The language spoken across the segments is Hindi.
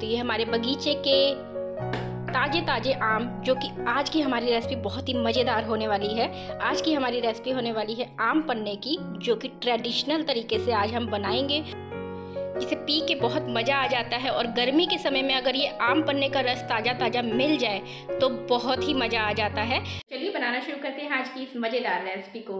तो है हमारे बगीचे के ताज़े ताज़े आम जो कि आज की हमारी रेसिपी बहुत ही मज़ेदार होने वाली है आज की हमारी रेसिपी होने वाली है आम पन्ने की जो कि ट्रेडिशनल तरीके से आज हम बनाएंगे जिसे पी के बहुत मज़ा आ जाता है और गर्मी के समय में अगर ये आम पन्ने का रस ताज़ा ताज़ा मिल जाए तो बहुत ही मज़ा आ जाता है चलिए बनाना शुरू करते हैं आज की इस मज़ेदार रेसिपी को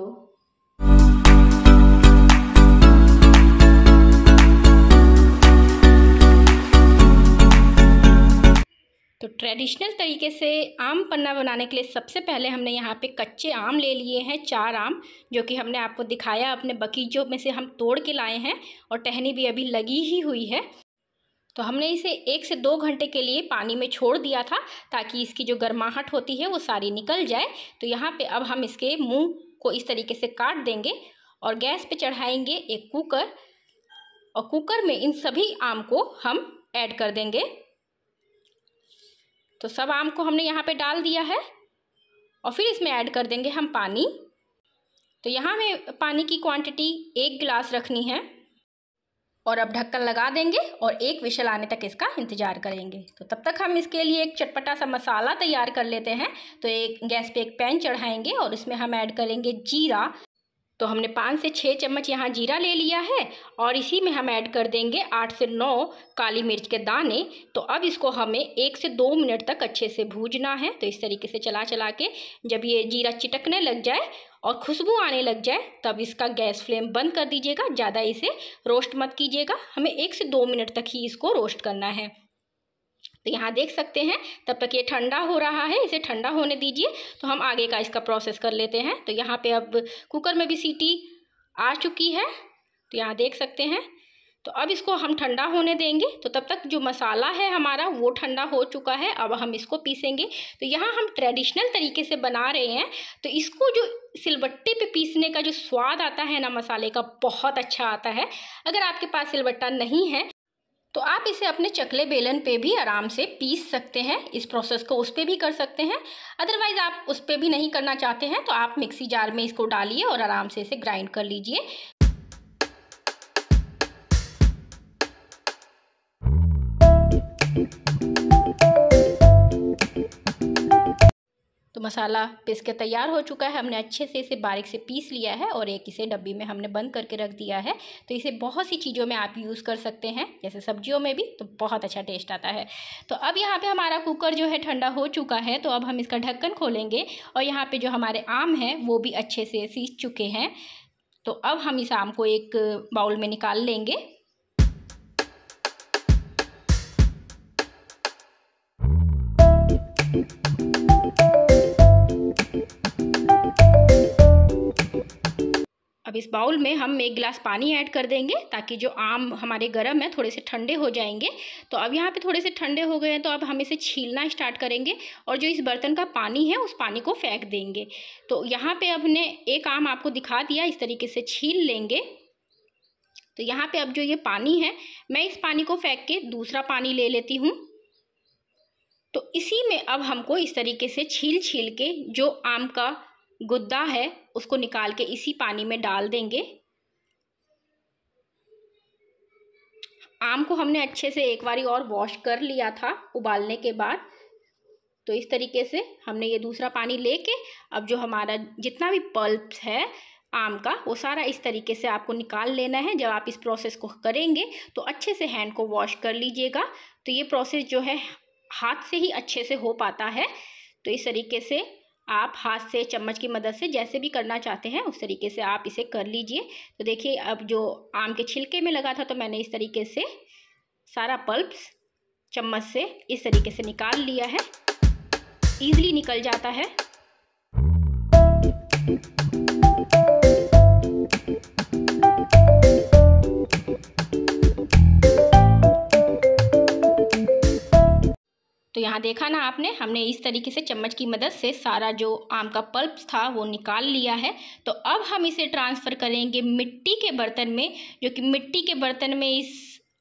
ट्रेडिशनल तरीके से आम पन्ना बनाने के लिए सबसे पहले हमने यहाँ पे कच्चे आम ले लिए हैं चार आम जो कि हमने आपको दिखाया अपने बगीचों में से हम तोड़ के लाए हैं और टहनी भी अभी लगी ही हुई है तो हमने इसे एक से दो घंटे के लिए पानी में छोड़ दिया था ताकि इसकी जो गर्माहट होती है वो सारी निकल जाए तो यहाँ पर अब हम इसके मुँह को इस तरीके से काट देंगे और गैस पर चढ़ाएँगे एक कुकर और कुकर में इन सभी आम को हम ऐड कर देंगे तो सब आम को हमने यहाँ पे डाल दिया है और फिर इसमें ऐड कर देंगे हम पानी तो यहाँ हमें पानी की क्वांटिटी एक गिलास रखनी है और अब ढक्कन लगा देंगे और एक विशल आने तक इसका इंतज़ार करेंगे तो तब तक हम इसके लिए एक चटपटा सा मसाला तैयार कर लेते हैं तो एक गैस पे एक पैन चढ़ाएंगे और इसमें हम ऐड करेंगे जीरा तो हमने पाँच से छः चम्मच यहाँ जीरा ले लिया है और इसी में हम ऐड कर देंगे आठ से नौ काली मिर्च के दाने तो अब इसको हमें एक से दो मिनट तक अच्छे से भूजना है तो इस तरीके से चला चला के जब ये जीरा चिटकने लग जाए और खुशबू आने लग जाए तब इसका गैस फ्लेम बंद कर दीजिएगा ज़्यादा इसे रोस्ट मत कीजिएगा हमें एक से दो मिनट तक ही इसको रोस्ट करना है तो यहाँ देख सकते हैं तब तक ये ठंडा हो रहा है इसे ठंडा होने दीजिए तो हम आगे का इसका प्रोसेस कर लेते हैं तो यहाँ पे अब कुकर में भी सीटी आ चुकी है तो यहाँ देख सकते हैं तो अब इसको हम ठंडा होने देंगे तो तब तक जो मसाला है हमारा वो ठंडा हो चुका है अब हम इसको पीसेंगे तो यहाँ हम ट्रेडिशनल तरीके से बना रहे हैं तो इसको जो सिलबट्टे पे पीसने का जो स्वाद आता है ना मसाले का बहुत अच्छा आता है अगर आपके पास सिलबट्टा नहीं है तो आप इसे अपने चकले बेलन पे भी आराम से पीस सकते हैं इस प्रोसेस को उस पर भी कर सकते हैं अदरवाइज़ आप उस पर भी नहीं करना चाहते हैं तो आप मिक्सी जार में इसको डालिए और आराम से इसे ग्राइंड कर लीजिए Thank you. मसाला पीस के तैयार हो चुका है हमने अच्छे से इसे बारीक से पीस लिया है और एक इसे डब्बी में हमने बंद करके रख दिया है तो इसे बहुत सी चीज़ों में आप यूज़ कर सकते हैं जैसे सब्जियों में भी तो बहुत अच्छा टेस्ट आता है तो अब यहाँ पर हमारा कुकर जो है ठंडा हो चुका है तो अब हम इसका ढक्कन खोलेंगे और यहाँ पर जो हमारे आम हैं वो भी अच्छे से सीज चुके हैं तो अब हम इस आम को एक बाउल में निकाल लेंगे Thank you. इस बाउल में हम एक गिलास पानी ऐड कर देंगे ताकि जो आम हमारे गर्म है थोड़े से ठंडे हो जाएंगे तो अब यहाँ पे थोड़े से ठंडे हो गए हैं तो अब हम इसे छीलना स्टार्ट करेंगे और जो इस बर्तन का पानी है उस पानी को फेंक देंगे तो यहाँ पर हमने एक आम आपको दिखा दिया इस तरीके से छील लेंगे तो यहाँ पर अब जो ये पानी है मैं इस पानी को फेंक के दूसरा पानी ले लेती हूँ तो इसी में अब हमको इस तरीके से छील छील के जो आम का गुद्दा है उसको निकाल के इसी पानी में डाल देंगे आम को हमने अच्छे से एक बारी और वॉश कर लिया था उबालने के बाद तो इस तरीके से हमने ये दूसरा पानी लेके अब जो हमारा जितना भी पल्प है आम का वो सारा इस तरीके से आपको निकाल लेना है जब आप इस प्रोसेस को करेंगे तो अच्छे से हैंड को वॉश कर लीजिएगा तो ये प्रोसेस जो है हाथ से ही अच्छे से हो पाता है तो इस तरीके से आप हाथ से चम्मच की मदद से जैसे भी करना चाहते हैं उस तरीके से आप इसे कर लीजिए तो देखिए अब जो आम के छिलके में लगा था तो मैंने इस तरीके से सारा पल्प्स चम्मच से इस तरीके से निकाल लिया है ईज़िली निकल जाता है यहाँ देखा ना आपने हमने इस तरीके से चम्मच की मदद से सारा जो आम का पल्प था वो निकाल लिया है तो अब हम इसे ट्रांसफ़र करेंगे मिट्टी के बर्तन में जो कि मिट्टी के बर्तन में इस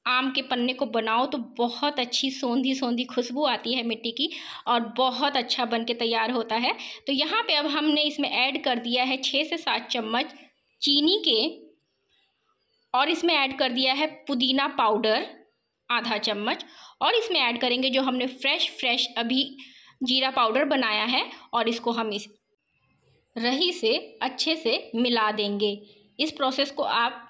आम के पन्ने को बनाओ तो बहुत अच्छी सौंधी सौंधी खुशबू आती है मिट्टी की और बहुत अच्छा बन के तैयार होता है तो यहाँ पे अब हमने इसमें ऐड कर दिया है छः से सात चम्मच चीनी के और इसमें ऐड कर दिया है पुदीना पाउडर आधा चम्मच और इसमें ऐड करेंगे जो हमने फ्रेश फ्रेश अभी जीरा पाउडर बनाया है और इसको हम इस रही से अच्छे से मिला देंगे इस प्रोसेस को आप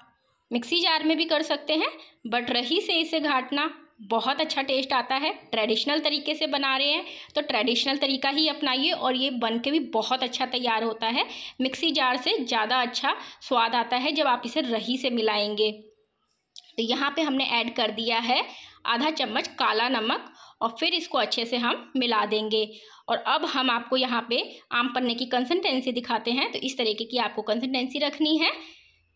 मिक्सी जार में भी कर सकते हैं बट रही से इसे घाटना बहुत अच्छा टेस्ट आता है ट्रेडिशनल तरीके से बना रहे हैं तो ट्रेडिशनल तरीका ही अपनाइए और ये बन के भी बहुत अच्छा तैयार होता है मिक्सी जार से ज़्यादा अच्छा स्वाद आता है जब आप इसे रही से मिलाएंगे तो यहाँ पे हमने ऐड कर दिया है आधा चम्मच काला नमक और फिर इसको अच्छे से हम मिला देंगे और अब हम आपको यहाँ पे आम पन्ने की कंसिस्टेंसी दिखाते हैं तो इस तरीके की आपको कंसिस्टेंसी रखनी है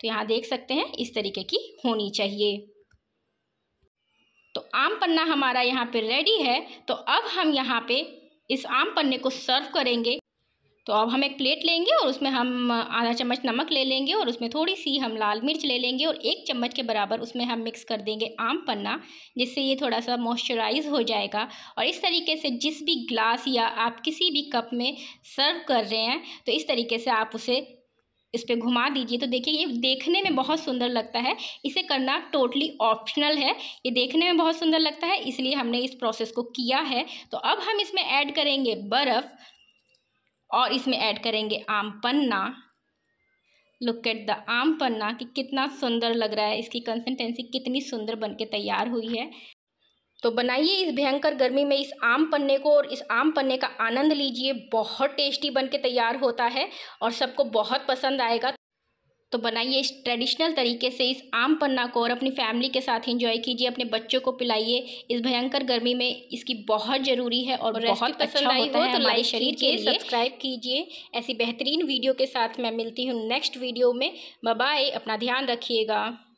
तो यहाँ देख सकते हैं इस तरीके की होनी चाहिए तो आम पन्ना हमारा यहाँ पे रेडी है तो अब हम यहाँ पे इस आम पन्ने को सर्व करेंगे तो अब हम एक प्लेट लेंगे और उसमें हम आधा चम्मच नमक ले लेंगे और उसमें थोड़ी सी हम लाल मिर्च ले लेंगे और एक चम्मच के बराबर उसमें हम मिक्स कर देंगे आम पन्ना जिससे ये थोड़ा सा मॉइस्चराइज हो जाएगा और इस तरीके से जिस भी ग्लास या आप किसी भी कप में सर्व कर रहे हैं तो इस तरीके से आप उसे इस पर घुमा दीजिए तो देखिए ये देखने में बहुत सुंदर लगता है इसे करना टोटली ऑप्शनल है ये देखने में बहुत सुंदर लगता है इसलिए हमने इस प्रोसेस को किया है तो अब हम इसमें ऐड करेंगे बर्फ़ और इसमें ऐड करेंगे आम पन्ना लुक एट द आम पन्ना कि कितना सुंदर लग रहा है इसकी कंसिस्टेंसी कितनी सुंदर बन के तैयार हुई है तो बनाइए इस भयंकर गर्मी में इस आम पन्ने को और इस आम पन्ने का आनंद लीजिए बहुत टेस्टी बन के तैयार होता है और सबको बहुत पसंद आएगा तो बनाइए इस ट्रेडिशनल तरीके से इस आम पन्ना को और अपनी फैमिली के साथ इंजॉय कीजिए अपने बच्चों को पिलाइए इस भयंकर गर्मी में इसकी बहुत ज़रूरी है और, और बहुत अच्छा होता हो, है तो लाइक शरीर के लिए सब्सक्राइब कीजिए ऐसी बेहतरीन वीडियो के साथ मैं मिलती हूँ नेक्स्ट वीडियो में बाय अपना ध्यान रखिएगा